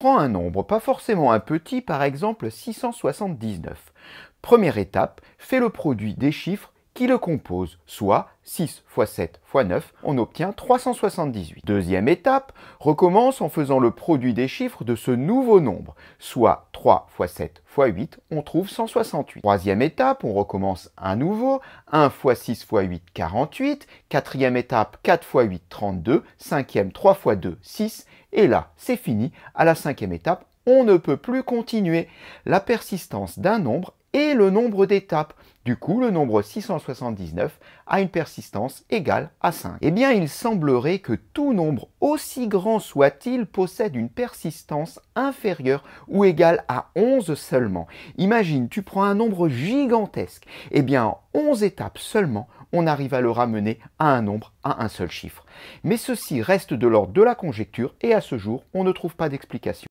Prends un nombre, pas forcément un petit, par exemple 679. Première étape, fais le produit des chiffres qui le compose soit 6 x 7 x 9, on obtient 378. Deuxième étape, recommence en faisant le produit des chiffres de ce nouveau nombre, soit 3 x 7 x 8, on trouve 168. Troisième étape, on recommence à nouveau, 1 x 6 x 8, 48. Quatrième étape, 4 x 8, 32. Cinquième, 3 x 2, 6. Et là, c'est fini. À la cinquième étape, on ne peut plus continuer. La persistance d'un nombre et le nombre d'étapes. Du coup, le nombre 679 a une persistance égale à 5. Eh bien, il semblerait que tout nombre, aussi grand soit-il, possède une persistance inférieure ou égale à 11 seulement. Imagine, tu prends un nombre gigantesque. Eh bien, en 11 étapes seulement, on arrive à le ramener à un nombre, à un seul chiffre. Mais ceci reste de l'ordre de la conjecture et à ce jour, on ne trouve pas d'explication.